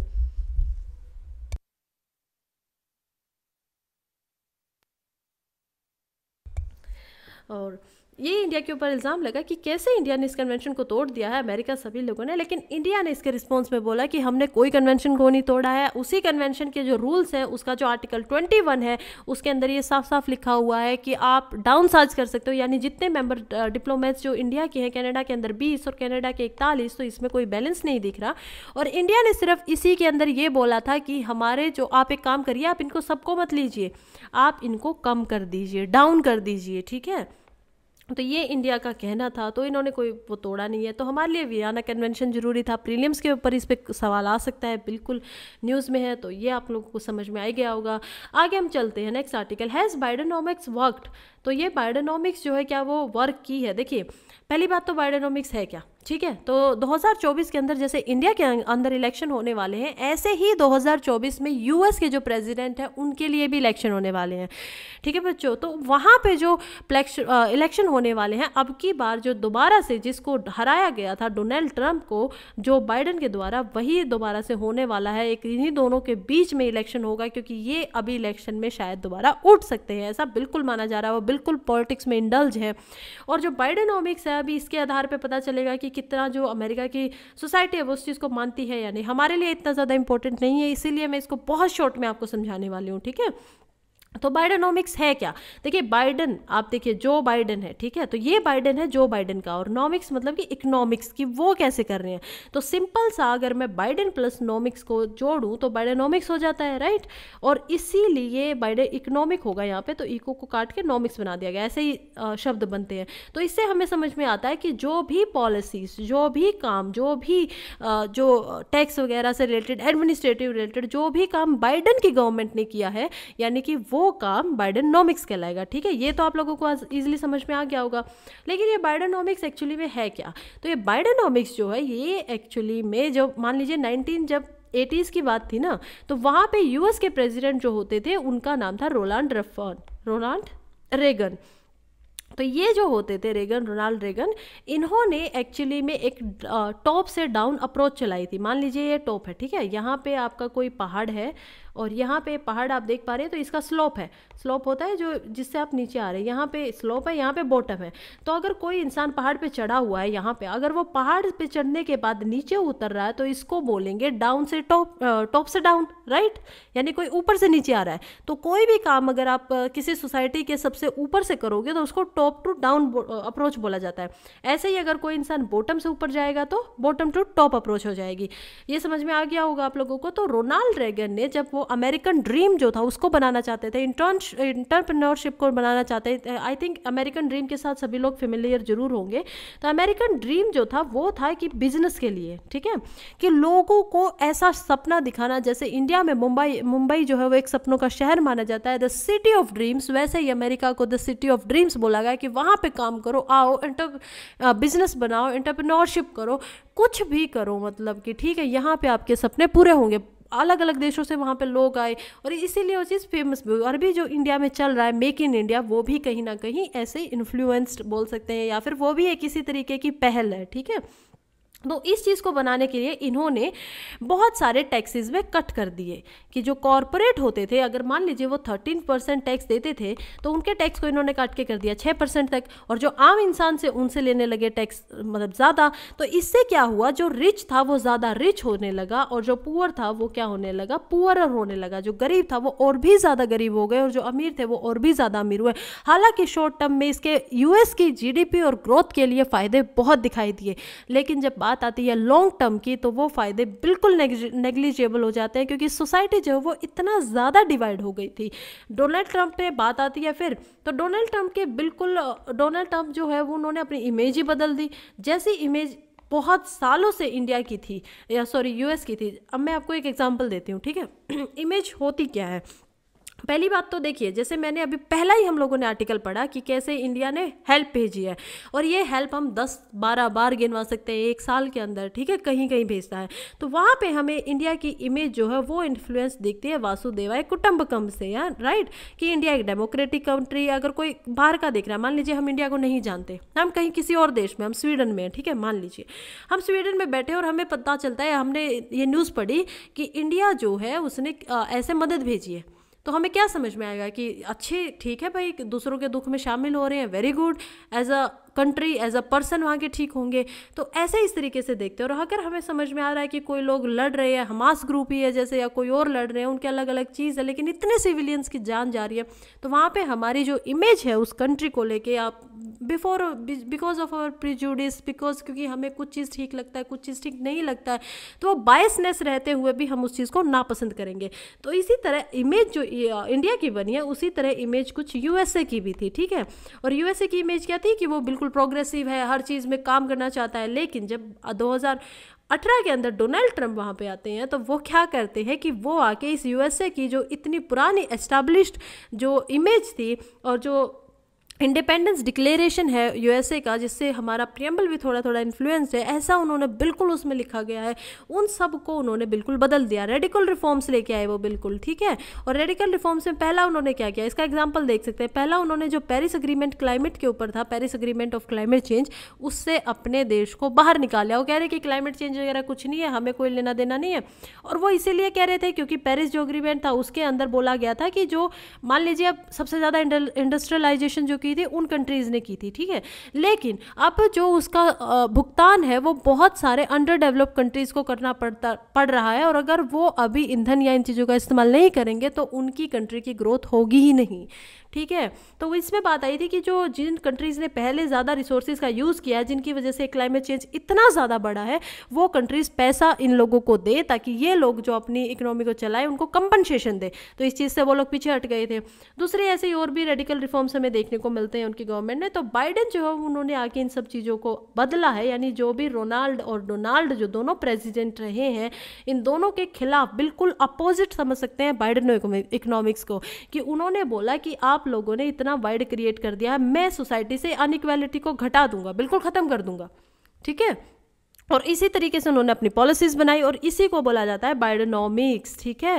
और ये इंडिया के ऊपर इल्ज़ाम लगा कि कैसे इंडिया ने इस कन्वेंशन को तोड़ दिया है अमेरिका सभी लोगों ने लेकिन इंडिया ने इसके रिस्पांस में बोला कि हमने कोई कन्वेंशन को नहीं तोड़ा है उसी कन्वेंशन के जो रूल्स हैं उसका जो आर्टिकल 21 है उसके अंदर ये साफ साफ लिखा हुआ है कि आप डाउन साज कर सकते हो यानी जितने मेंबर डिप्लोमेट्स जो इंडिया के हैं कैनेडा के अंदर बीस और कैनेडा के इकतालीस तो इसमें कोई बैलेंस नहीं दिख रहा और इंडिया ने सिर्फ इसी के अंदर ये बोला था कि हमारे जो आप एक काम करिए आप इनको सबको मत लीजिए आप इनको कम कर दीजिए डाउन कर दीजिए ठीक है तो ये इंडिया का कहना था तो इन्होंने कोई वो तोड़ा नहीं है तो हमारे लिए वियाना कन्वेंशन ज़रूरी था प्रीलियम्स के ऊपर इस पर सवाल आ सकता है बिल्कुल न्यूज़ में है तो ये आप लोगों को समझ में आ गया होगा आगे हम चलते हैं next article has Bidenomics worked तो ये बायोडायनॉमिक्स जो है क्या वो वर्क की है देखिए पहली बात तो बायोडायनॉमिक्स है क्या ठीक है तो 2024 के अंदर जैसे इंडिया के अं-, अंदर इलेक्शन होने वाले हैं ऐसे ही 2024 में यूएस के जो प्रेसिडेंट हैं उनके लिए भी इलेक्शन होने वाले हैं ठीक है बच्चों तो वहाँ पे जो इलेक्शन होने वाले हैं अब की बार जो दोबारा से जिसको हराया गया था डोनाल्ड ट्रंप को जो बाइडन के द्वारा वही दोबारा से होने वाला है एक इन्हीं दोनों के बीच में इलेक्शन होगा क्योंकि ये अभी इलेक्शन में शायद दोबारा उठ सकते हैं ऐसा बिल्कुल माना जा रहा है बिल्कुल पॉलिटिक्स में इंडल्ज हैं और जो बाइडनॉमिक्स है अभी इसके आधार पर पता चलेगा कि कितना जो अमेरिका की सोसाइटी है वो उस चीज़ को मानती है या नहीं हमारे लिए इतना ज़्यादा इंपॉर्टेंट नहीं है इसीलिए मैं इसको बहुत शॉर्ट में आपको समझाने वाली हूँ ठीक है तो बाइडनॉमिक्स है क्या देखिए बाइडन आप देखिए जो बाइडन है ठीक है तो ये बाइडन है जो बाइडन का और नॉमिक्स मतलब कि इकोनॉमिक्स की वो कैसे कर रहे हैं तो सिंपल सा अगर मैं बाइडन प्लस नॉमिक्स को जोड़ूं तो बाइडनॉमिक्स हो जाता है राइट और इसीलिए बाइडन इकोनॉमिक होगा यहाँ पे तो इको को काट के नॉमिक्स बना दिया गया ऐसे ही शब्द बनते हैं तो इससे हमें समझ में आता है कि जो भी पॉलिसीज जो भी काम जो भी जो टैक्स वगैरह से रिलेटेड एडमिनिस्ट्रेटिव रिलेटेड जो भी काम बाइडन की गवर्नमेंट ने किया है यानी कि वो काम बाइडनॉमिक्स कहलाएगा ठीक है ये तो आप लोगों को ईजिली समझ में आ गया होगा लेकिन ये बाइडनॉमिक्स एक्चुअली में है क्या तो ये बाइडनॉमिक्स जो है ये एक्चुअली में जब मान लीजिए नाइनटीन जब एटीज़ की बात थी ना तो वहाँ पे यूएस के प्रेसिडेंट जो होते थे उनका नाम था रोलांड रफन रोनाल्ड रेगन तो ये जो होते थे रेगन रोनाल्ड रेगन इन्होंने एक्चुअली में एक टॉप से डाउन अप्रोच चलाई थी मान लीजिए ये टॉप है ठीक है यहाँ पे आपका कोई पहाड़ है और यहाँ पे पहाड़ आप देख पा रहे हैं तो इसका स्लोप है स्लोप होता है जो जिससे आप नीचे आ रहे हैं यहाँ पे स्लोप है यहाँ पे बॉटम है तो अगर कोई इंसान पहाड़ पे चढ़ा हुआ है यहाँ पे अगर वो पहाड़ पे चढ़ने के बाद नीचे उतर रहा है तो इसको बोलेंगे डाउन से टॉप टॉप से डाउन राइट यानी कोई ऊपर से नीचे आ रहा है तो कोई भी काम अगर आप किसी सोसाइटी के सबसे ऊपर से करोगे तो उसको टॉप टू डाउन अप्रोच बोला जाता है ऐसे ही अगर कोई इंसान बॉटम से ऊपर जाएगा तो बॉटम टू टॉप अप्रोच हो जाएगी ये समझ में आ गया होगा आप लोगों को तो रोनाल्ड रेगन ने जब वो अमेरिकन ड्रीम जो था उसको बनाना चाहते थे इंटर्न इंटरप्रनोरशिप को बनाना चाहते थे आई थिंक अमेरिकन ड्रीम के साथ सभी लोग फेमिलियर जरूर होंगे तो अमेरिकन ड्रीम जो था वो था कि बिजनेस के लिए ठीक है कि लोगों को ऐसा सपना दिखाना जैसे इंडिया में मुंबई मुंबई जो है वो एक सपनों का शहर माना जाता है द सिटी ऑफ ड्रीम्स वैसे ही अमेरिका को द सिटी ऑफ ड्रीम्स बोला गया कि वहाँ पर काम करो आओ इंटर बिजनेस बनाओ इंटरप्रनोरशिप करो कुछ भी करो मतलब कि ठीक है यहाँ पे आपके सपने पूरे होंगे अलग अलग देशों से वहाँ पर लोग आए और इसीलिए वो चीज़ फेमस भी हुई और भी जो इंडिया में चल रहा है मेक इन इंडिया वो भी कहीं ना कहीं ऐसे इन्फ्लुएंस्ड बोल सकते हैं या फिर वो भी एक इसी तरीके की पहल है ठीक है तो इस चीज़ को बनाने के लिए इन्होंने बहुत सारे टैक्सेस में कट कर दिए कि जो कॉरपोरेट होते थे अगर मान लीजिए वो थर्टीन परसेंट टैक्स देते थे तो उनके टैक्स को इन्होंने काट के कर दिया छः परसेंट तक और जो आम इंसान से उनसे लेने लगे टैक्स मतलब ज़्यादा तो इससे क्या हुआ जो रिच था वो ज़्यादा रिच होने लगा और जो पुअर था वो क्या होने लगा पुअर होने लगा जो गरीब था वो और भी ज़्यादा गरीब हो गए और जो अमीर थे वो और भी ज़्यादा अमीर हुए हालांकि शॉर्ट टर्म में इसके यूएस की जी और ग्रोथ के लिए फ़ायदे बहुत दिखाई दिए लेकिन जब बात बात आती है लॉन्ग टर्म की तो वो फ़ायदे बिल्कुल नेग्लिजेबल हो जाते हैं क्योंकि सोसाइटी जो है वो इतना ज़्यादा डिवाइड हो गई थी डोनाल्ड ट्रंप पे बात आती है फिर तो डोनाल्ड ट्रंप के बिल्कुल डोनाल्ड ट्रंप जो है वो उन्होंने अपनी इमेज ही बदल दी जैसी इमेज बहुत सालों से इंडिया की थी या सॉरी यूएस की थी अब मैं आपको एक एग्जांपल देती हूँ ठीक है इमेज (clears throat) होती क्या है पहली बात तो देखिए जैसे मैंने अभी पहला ही हम लोगों ने आर्टिकल पढ़ा कि कैसे इंडिया ने हेल्प भेजी है और ये हेल्प हम 10 12 बार गिनवा सकते हैं एक साल के अंदर ठीक है कहीं कहीं भेजता है तो वहाँ पे हमें इंडिया की इमेज जो है वो इन्फ्लुएंस दिखती है वासुदेवाय कुटुम्बकम से यार राइट कि इंडिया एक डेमोक्रेटिक कंट्री अगर कोई बाहर का देख रहा है मान लीजिए हम इंडिया को नहीं जानते हम कहीं किसी और देश में हम स्वीडन में ठीक है मान लीजिए हम स्वीडन में बैठे और हमें पता चलता है हमने ये न्यूज़ पढ़ी कि इंडिया जो है उसने ऐसे मदद भेजी है तो हमें क्या समझ में आएगा कि अच्छे ठीक है भाई दूसरों के दुख में शामिल हो रहे हैं very good as a country as a person वहाँ के ठीक होंगे तो ऐसे इस तरीके से देखते हैं और अगर हमें समझ में आ रहा है कि कोई लोग लड़ रहे हैं हमास ग्रुप ही है जैसे या कोई और लड़ रहे हैं उनके अलग अलग चीज़ है लेकिन इतने सिविलियंस की जान जा रही है तो वहाँ पर हमारी जो इमेज है उस कंट्री को लेके आप before because of our prejudice because क्योंकि हमें कुछ चीज़ ठीक लगता है कुछ चीज़ ठीक नहीं लगता है तो वो बायसनेस रहते हुए भी हम उस चीज़ को नापसंद करेंगे तो इसी तरह इमेज जो इंडिया की बनी है उसी तरह इमेज कुछ यूएसए की भी थी ठीक है और यूएसए की इमेज क्या थी कि वो बिल्कुल बिल्कुल प्रोग्रेसिव है हर चीज़ में काम करना चाहता है लेकिन जब दो अठारह के अंदर डोनाल्ड ट्रंप वहाँ पे आते हैं तो वो क्या करते हैं कि वो आके इस यूएसए की जो इतनी पुरानी एस्टैब्लिश्ड जो इमेज थी और जो इंडिपेंडेंस डिक्लेरेशन है यूएसए का जिससे हमारा प्रियम्बल भी थोड़ा थोड़ा इन्फ्लुएंस है ऐसा उन्होंने बिल्कुल उसमें लिखा गया है उन सब को उन्होंने बिल्कुल बदल दिया रेडिकल रिफॉर्म्स लेके आए वो बिल्कुल ठीक है और रेडिकल रिफॉर्म्स में पहला उन्होंने क्या किया इसका एग्जाम्पल देख सकते हैं पहला उन्होंने जो पेरिस अग्रीमेंट क्लाइमेट के ऊपर था Paris agreement of climate change उससे अपने देश को बाहर निकाले वो कह रहे कि क्लाइमेट चेंज वगैरह कुछ नहीं है हमें कोई लेना देना नहीं है और वो इसीलिए कह रहे थे क्योंकि पेरिस जो अग्रीमेंट था उसके अंदर बोला गया था कि जो मान लीजिए अब सबसे ज़्यादा इंडस्ट्रियलाइजेशन जो चुकी थी उन कंट्रीज़ ने की थी ठीक है लेकिन अब जो उसका भुगतान है वो बहुत सारे अंडर डेवलप कंट्रीज़ को करना पड़ता पड़ रहा है और अगर वो अभी ईंधन या इन चीज़ों का इस्तेमाल नहीं करेंगे तो उनकी कंट्री की ग्रोथ होगी ही नहीं ठीक है तो इसमें बात आई थी कि जो जिन कंट्रीज़ ने पहले ज़्यादा रिसोर्सेज का यूज़ किया है जिनकी वजह से क्लाइमेट चेंज इतना ज़्यादा बड़ा है वो कंट्रीज़ पैसा इन लोगों को दे ताकि ये लोग जो अपनी इकोनॉमी को चलाए उनको कंपनसेशन दे तो इस चीज़ से वो लोग पीछे हट गए थे दूसरे ऐसे और भी रेडिकल रिफॉर्म्स हमें देखने को मिलते हैं उनकी गवर्नमेंट ने तो बाइडन जो है उन्होंने आके इन सब चीज़ों को बदला है यानी जो भी रोनाल्ड और डोनाल्ड जो दोनों प्रेसिडेंट रहे हैं इन दोनों के खिलाफ बिल्कुल अपोजिट समझ सकते हैं बाइडन इकोनॉमिक्स को कि उन्होंने बोला कि आप आप लोगों ने इतना वाइड क्रिएट कर दिया है मैं सोसाइटी से अनइक्वालिटी को घटा दूंगा बिल्कुल ख़त्म कर दूंगा ठीक है और इसी तरीके से उन्होंने अपनी पॉलिसीज़ बनाई और इसी को बोला जाता है बायोडोनॉमिक्स ठीक है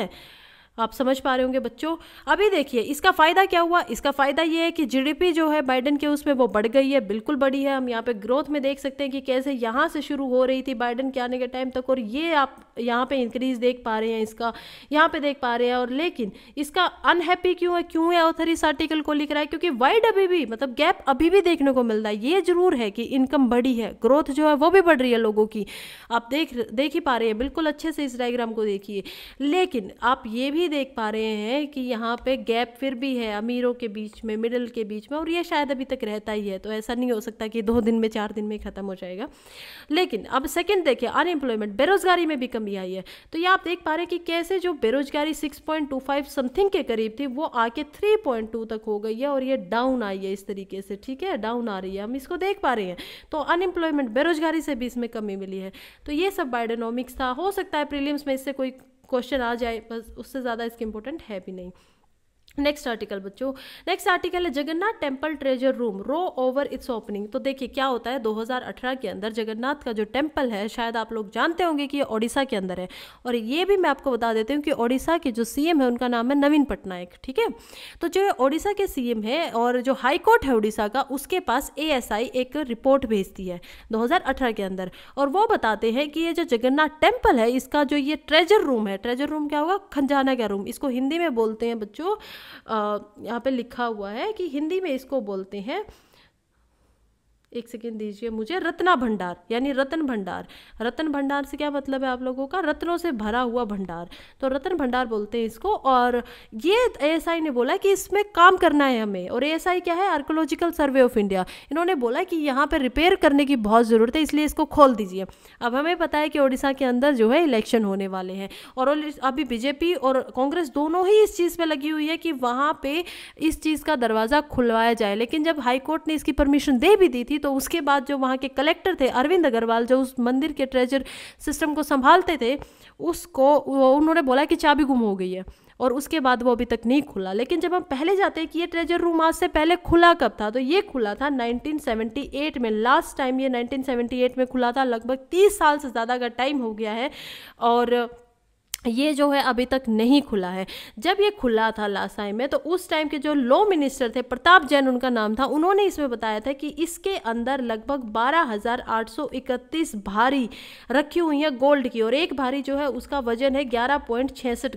आप समझ पा रहे होंगे बच्चों अभी देखिए इसका फ़ायदा क्या हुआ इसका फ़ायदा ये है कि जीडीपी जो है बाइडन के उसमें वो बढ़ गई है बिल्कुल बढ़ी है हम यहाँ पे ग्रोथ में देख सकते हैं कि कैसे यहाँ से शुरू हो रही थी बाइडन के आने के टाइम तक और ये आप यहाँ पे इंक्रीज देख पा रहे हैं इसका यहाँ पे देख पा रहे हैं और लेकिन इसका अनहैप्पी क्यों है क्यों है ऑथर इस आर्टिकल को लिख रहा है क्योंकि वाइड अभी भी मतलब गैप अभी भी देखने को मिल रहा है ये जरूर है कि इनकम बढ़ी है ग्रोथ जो है वो भी बढ़ रही है लोगों की आप देख देख ही पा रहे हैं बिल्कुल अच्छे से इस डायग्राम को देखिए लेकिन आप ये भी भी देख पा रहे हैं कि यहाँ पे गैप फिर भी है अमीरों के बीच में मिडिल के बीच में और ये शायद अभी तक रहता ही है तो ऐसा नहीं हो सकता कि दो दिन में चार दिन में ख़त्म हो जाएगा लेकिन अब सेकेंड देखिए अनएम्प्लॉयमेंट बेरोजगारी में भी कमी आई है तो ये आप देख पा रहे हैं कि कैसे जो बेरोजगारी सिक्स समथिंग के करीब थी वो आके थ्री तक हो गई है और ये डाउन आई है इस तरीके से ठीक है डाउन आ रही है हम इसको देख पा रहे हैं तो अनएम्प्लॉयमेंट बेरोजगारी से भी इसमें कमी मिली है तो ये सब बायोडोनॉमिक्स था हो सकता है प्रीलिम्स में इससे कोई क्वेश्चन आ जाए बस उससे ज़्यादा इसके इंपॉर्टेंट है भी नहीं नेक्स्ट आर्टिकल बच्चों नेक्स्ट आर्टिकल है Jagannath temple treasure room row over its opening तो देखिए क्या होता है 2018 के अंदर जगन्नाथ का जो टेम्पल है शायद आप लोग जानते होंगे कि ये ओडिशा के अंदर है और ये भी मैं आपको बता देती हूँ कि ओडिशा के जो सीएम है उनका नाम है नवीन पटनायक ठीक है तो जो ओडिशा के सी है और जो हाईकोर्ट है उड़ीसा का उसके पास ए एक रिपोर्ट भेजती है दो के अंदर और वो बताते हैं कि ये जो जगन्नाथ टेम्पल है इसका जो ये ट्रेजर रूम है ट्रेजर रूम क्या होगा खंजाना का रूम इसको हिंदी में बोलते हैं बच्चों यहाँ पे लिखा हुआ है कि हिंदी में इसको बोलते हैं एक सेकेंड दीजिए मुझे रत्ना भंडार यानी रतन भंडार रतन भंडार से क्या मतलब है आप लोगों का रत्नों से भरा हुआ भंडार तो रतन भंडार बोलते हैं इसको और ये एएसआई ने बोला कि इसमें काम करना है हमें और एएसआई क्या है आर्कोलॉजिकल सर्वे ऑफ इंडिया इन्होंने बोला कि यहाँ पर रिपेयर करने की बहुत ज़रूरत है इसलिए इसको खोल दीजिए अब हमें पता है कि ओडिशा के अंदर जो है इलेक्शन होने वाले हैं और अभी बीजेपी और कांग्रेस दोनों ही इस चीज़ पर लगी हुई है कि वहाँ पर इस चीज़ का दरवाज़ा खुलवाया जाए लेकिन जब हाईकोर्ट ने इसकी परमिशन दे भी दी थी तो उसके बाद जो वहाँ के कलेक्टर थे अरविंद अग्रवाल जो उस मंदिर के ट्रेजर सिस्टम को संभालते थे उसको उन्होंने बोला कि चाबी गुम हो गई है और उसके बाद वो अभी तक नहीं खुला लेकिन जब हम पहले जाते हैं कि ये ट्रेजर रूम आज से पहले खुला कब था तो ये खुला था 1978 में लास्ट टाइम ये 1978 में खुला था लगभग 30 साल से ज़्यादा का टाइम हो गया है और ये जो है अभी तक नहीं खुला है जब ये खुला था लास्ट टाइम में तो उस टाइम के जो लॉ मिनिस्टर थे प्रताप जैन उनका नाम था उन्होंने इसमें बताया था कि इसके अंदर लगभग 12,831 भारी रखी हुई है गोल्ड की और एक भारी जो है उसका वजन है ग्यारह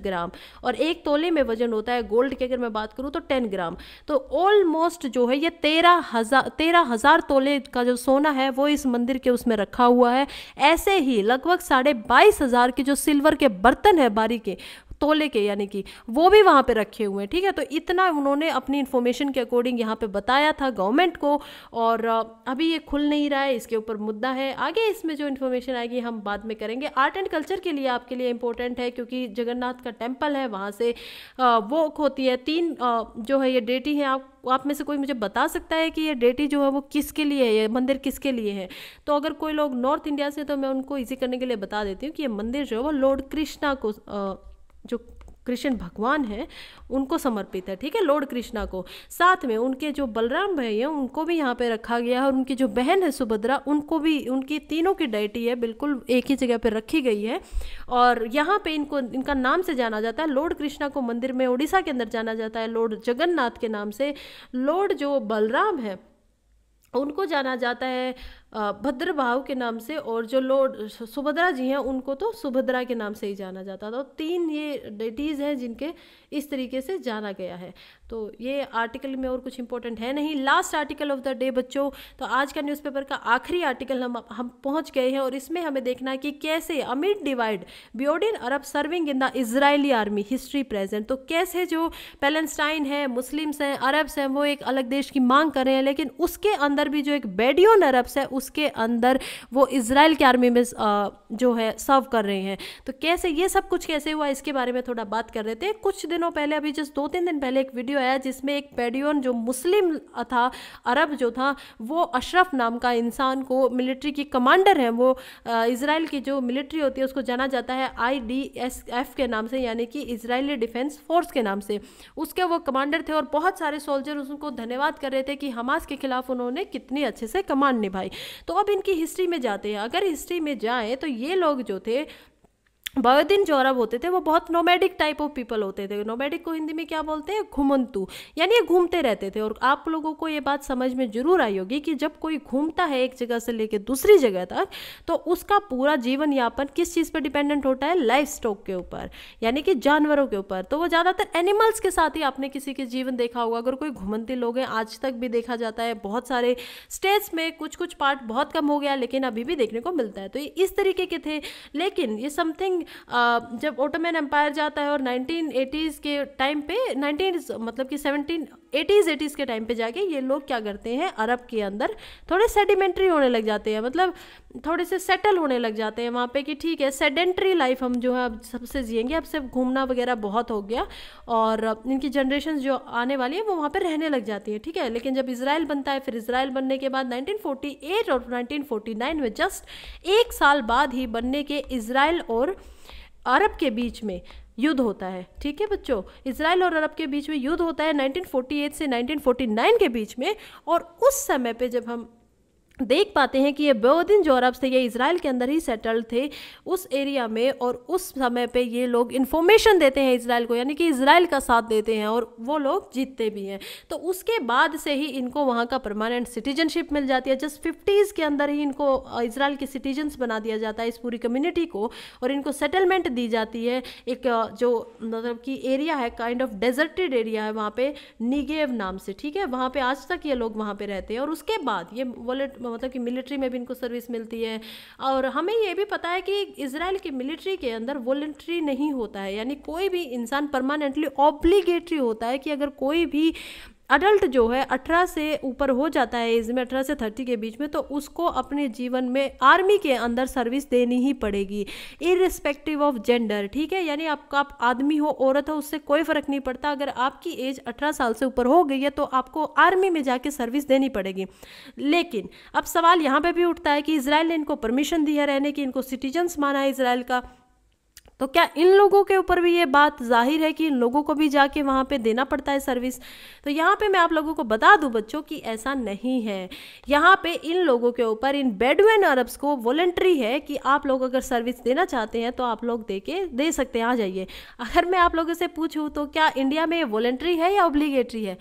ग्राम और एक तोले में वजन होता है गोल्ड की अगर मैं बात करूँ तो टेन ग्राम तो ऑलमोस्ट जो है ये तेरह हज़ार तेरह हज़ार तोले का जो सोना है वो इस मंदिर के उसमें रखा हुआ है ऐसे ही लगभग साढ़े बाईस हज़ार के जो सिल्वर के बर्तन है बारी के तोले के यानी कि वो भी वहाँ पे रखे हुए हैं ठीक है तो इतना उन्होंने अपनी इन्फॉर्मेशन के अकॉर्डिंग यहाँ पे बताया था गवर्नमेंट को और अभी ये खुल नहीं रहा है इसके ऊपर मुद्दा है आगे इसमें जो इन्फॉर्मेशन आएगी हम बाद में करेंगे आर्ट एंड कल्चर के लिए आपके लिए इम्पोर्टेंट है क्योंकि जगन्नाथ का टेम्पल है वहाँ से वॉक होती है तीन जो है ये डेटी हैं आप आप में से कोई मुझे बता सकता है कि ये डेटी जो है वो किसके लिए है ये मंदिर किसके लिए है तो अगर कोई लोग नॉर्थ इंडिया से तो मैं उनको इजी करने के लिए बता देती हूँ कि ये मंदिर जो है वो लॉर्ड कृष्णा को आ, जो कृष्ण भगवान हैं उनको समर्पित है ठीक है लॉर्ड कृष्णा को साथ में उनके जो बलराम भाई हैं उनको भी यहाँ पे रखा गया है और उनकी जो बहन है सुभद्रा उनको भी उनकी तीनों की डाइटी है बिल्कुल एक ही जगह पे रखी गई है और यहाँ पे इनको इनका नाम से जाना जाता है लॉर्ड कृष्णा को मंदिर में उड़ीसा के अंदर जाना जाता है लॉर्ड जगन्नाथ के नाम से लॉर्ड जो बलराम है उनको जाना जाता है भद्र भाव के नाम से और जो लॉर्ड सुभद्रा जी हैं उनको तो सुभद्रा के नाम से ही जाना जाता था तीन ये डेटीज़ हैं जिनके इस तरीके से जाना गया है तो ये आर्टिकल में और कुछ इंपॉर्टेंट है नहीं last article of the day बच्चों तो आज का न्यूज़पेपर का आखिरी आर्टिकल हम हम पहुंच गए हैं और इसमें हमें देखना है कि कैसे amid divide Bedouin Arab serving in the Israeli army history present तो कैसे जो पैलेंस्टाइन है मुस्लिम्स हैं अरब्स हैं वो एक अलग देश की मांग कर रहे हैं लेकिन उसके अंदर भी जो एक बेडियोन अरब्स है उसके अंदर वो इसराइल की आर्मी में जो है सर्व कर रहे हैं तो कैसे ये सब कुछ कैसे हुआ इसके बारे में थोड़ा बात कर रहे थे कुछ दिनों पहले अभी जस्ट दो तीन दिन पहले एक वीडियो आया जिसमें एक पेडियन जो मुस्लिम था अरब जो था वो अशरफ नाम का इंसान को मिलिट्री की कमांडर है वो इसराइल की जो मिलिट्री होती है उसको जाना जाता है आई डी एस एफ के नाम से यानी कि इसराइली डिफेंस फोर्स के नाम से उसके वो कमांडर थे और बहुत सारे सोल्जर उनको धन्यवाद कर रहे थे कि हमास के खिलाफ उन्होंने कितनी अच्छे से कमांड निभाई तो अब इनकी हिस्ट्री में जाते हैं अगर हिस्ट्री में जाएँ तो ये लोग जो थे जो अरब होते थे वो बहुत नोमेडिक टाइप ऑफ पीपल होते थे नोमेडिक को हिंदी में क्या बोलते हैं घुमंतु यानी ये घूमते रहते थे और आप लोगों को ये बात समझ में जरूर आई होगी कि जब कोई घूमता है एक जगह से लेकर दूसरी जगह तक तो उसका पूरा जीवन यापन किस चीज़ पर डिपेंडेंट होता है लाइफ स्टॉक के ऊपर यानी कि जानवरों के ऊपर तो वो ज़्यादातर एनिमल्स के साथ ही आपने किसी के जीवन देखा होगा अगर कोई घूमते लोग हैं आज तक भी देखा जाता है बहुत सारे स्टेट्स में कुछ कुछ पार्ट बहुत कम हो गया लेकिन अभी भी देखने को मिलता है तो ये इस तरीके के थे लेकिन ये समथिंग जब ओटोमैन एम्पायर जाता है और 1980s के टाइम पे नाइनटीन मतलब कि सेवनटीन एटीज़ एटीज़ के टाइम पे जाके ये लोग क्या करते हैं अरब के अंदर थोड़े सेडिमेंट्री होने लग जाते हैं मतलब थोड़े से सेटल होने लग जाते हैं वहाँ पे कि ठीक है सेडेंट्री लाइफ हम जो है अब सबसे जिएंगे अब सिर्फ घूमना वगैरह बहुत हो गया और इनकी जनरेशन जो आने वाली है वो वहाँ पर रहने लग जाती है ठीक है लेकिन जब इसराइल बनता है फिर इसराइल बनने के बाद 1948 और 1949 में जस्ट एक साल बाद ही बनने के इसराइल और अरब के बीच में युद्ध होता है ठीक है बच्चों इसराइल और अरब के बीच में युद्ध होता है 1948 से 1949 के बीच में और उस समय पे जब हम देख पाते हैं कि ये जो अरब थे ये इसराइल के अंदर ही सेटल्ड थे उस एरिया में और उस समय पे ये लोग इन्फॉर्मेशन देते हैं इसराइल को यानी कि इसराइल का साथ देते हैं और वो लोग जीतते भी हैं तो उसके बाद से ही इनको वहाँ का परमानेंट सिटीजनशिप मिल जाती है जस्ट फिफ्टीज़ के अंदर ही इनको इसराइल के सिटीजन्स बना दिया जाता है इस पूरी कम्यूनिटी को और इनको सेटलमेंट दी जाती है एक जो मतलब कि एरिया है काइंड ऑफ डेजर्टेड एरिया है वहाँ पर निगेव नाम से ठीक है वहाँ पर आज तक ये लोग वहाँ पर रहते हैं और उसके बाद ये वॉलेट मतलब कि मिलिट्री में भी इनको सर्विस मिलती है और हमें ये भी पता है कि इसराइल की मिलिट्री के अंदर वॉल्ट्री नहीं होता है यानी कोई भी इंसान परमानेंटली ऑब्लीगेटरी होता है कि अगर कोई भी अडल्ट जो है 18 से ऊपर हो जाता है एज में 18 से 30 के बीच में तो उसको अपने जीवन में आर्मी के अंदर सर्विस देनी ही पड़ेगी इरिस्पेक्टिव ऑफ जेंडर ठीक है यानी आपका आप आदमी हो औरत हो उससे कोई फ़र्क नहीं पड़ता अगर आपकी एज 18 साल से ऊपर हो गई है तो आपको आर्मी में जाके सर्विस देनी पड़ेगी लेकिन अब सवाल यहाँ पर भी उठता है कि इसराइल ने इनको परमिशन दी है रहने की इनको सिटीजन्स माना है इसराइल का तो क्या इन लोगों के ऊपर भी ये बात जाहिर है कि इन लोगों को भी जाके वहाँ पे देना पड़ता है सर्विस तो यहाँ पे मैं आप लोगों को बता दूँ बच्चों कि ऐसा नहीं है यहाँ पे इन लोगों के ऊपर इन बेडवेन अरब्स को वॉलेंट्री है कि आप लोग अगर सर्विस देना चाहते हैं तो आप लोग दे के दे सकते हैं आ जाइए अगर मैं आप लोगों से पूछूँ तो क्या इंडिया में ये वॉलेंट्री है या ऑब्लीगेटरी है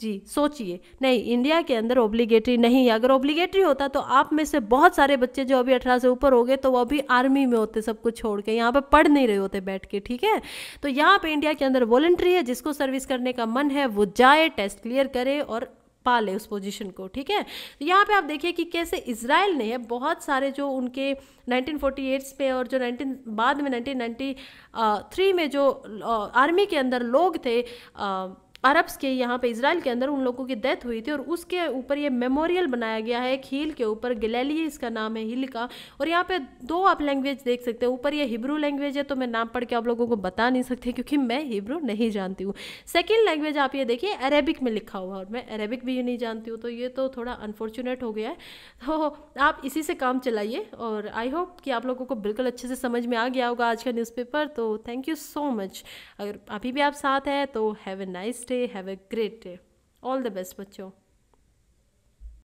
जी सोचिए नहीं इंडिया के अंदर ओब्लीगेटरी नहीं है अगर ओब्लीगेटरी होता तो आप में से बहुत सारे बच्चे जो अभी अठारह से ऊपर हो गए तो वो अभी आर्मी में होते सब कुछ छोड़ के यहाँ पर पढ़ नहीं रहे होते बैठ के ठीक है तो यहाँ पे इंडिया के अंदर वॉलेंट्री है जिसको सर्विस करने का मन है वो जाए टेस्ट क्लियर करे और पा ले उस पोजीशन को ठीक है तो यहाँ पे आप देखिए कि कैसे इसराइल ने बहुत सारे जो उनके 1948 में और जो 19 बाद में 1993 में जो आर्मी के अंदर लोग थे आ, अरब्स के यहाँ पे इसराइल के अंदर उन लोगों की डेथ हुई थी और उसके ऊपर ये मेमोरियल बनाया गया है एक हिल के ऊपर गलेली इसका नाम है हिल का और यहाँ पे दो आप लैंग्वेज देख सकते हैं ऊपर ये हिब्रू लैंग्वेज है तो मैं नाम पढ़ के आप लोगों को बता नहीं सकती क्योंकि मैं हिब्रू नहीं जानती हूँ सेकेंड लैंग्वेज आप ये देखिए अरेबिक में लिखा हुआ और मैं अरेबिक भी नहीं जानती हूँ तो ये तो थोड़ा अनफॉर्चुनेट हो गया है तो आप इसी से काम चलाइए और आई होप कि आप लोगों को बिल्कुल अच्छे से समझ में आ गया होगा आज का न्यूज़पेपर तो थैंक यू सो मच अगर अभी भी आप साथ हैं तो have a nice stay. Have a great day. All the best, bacho.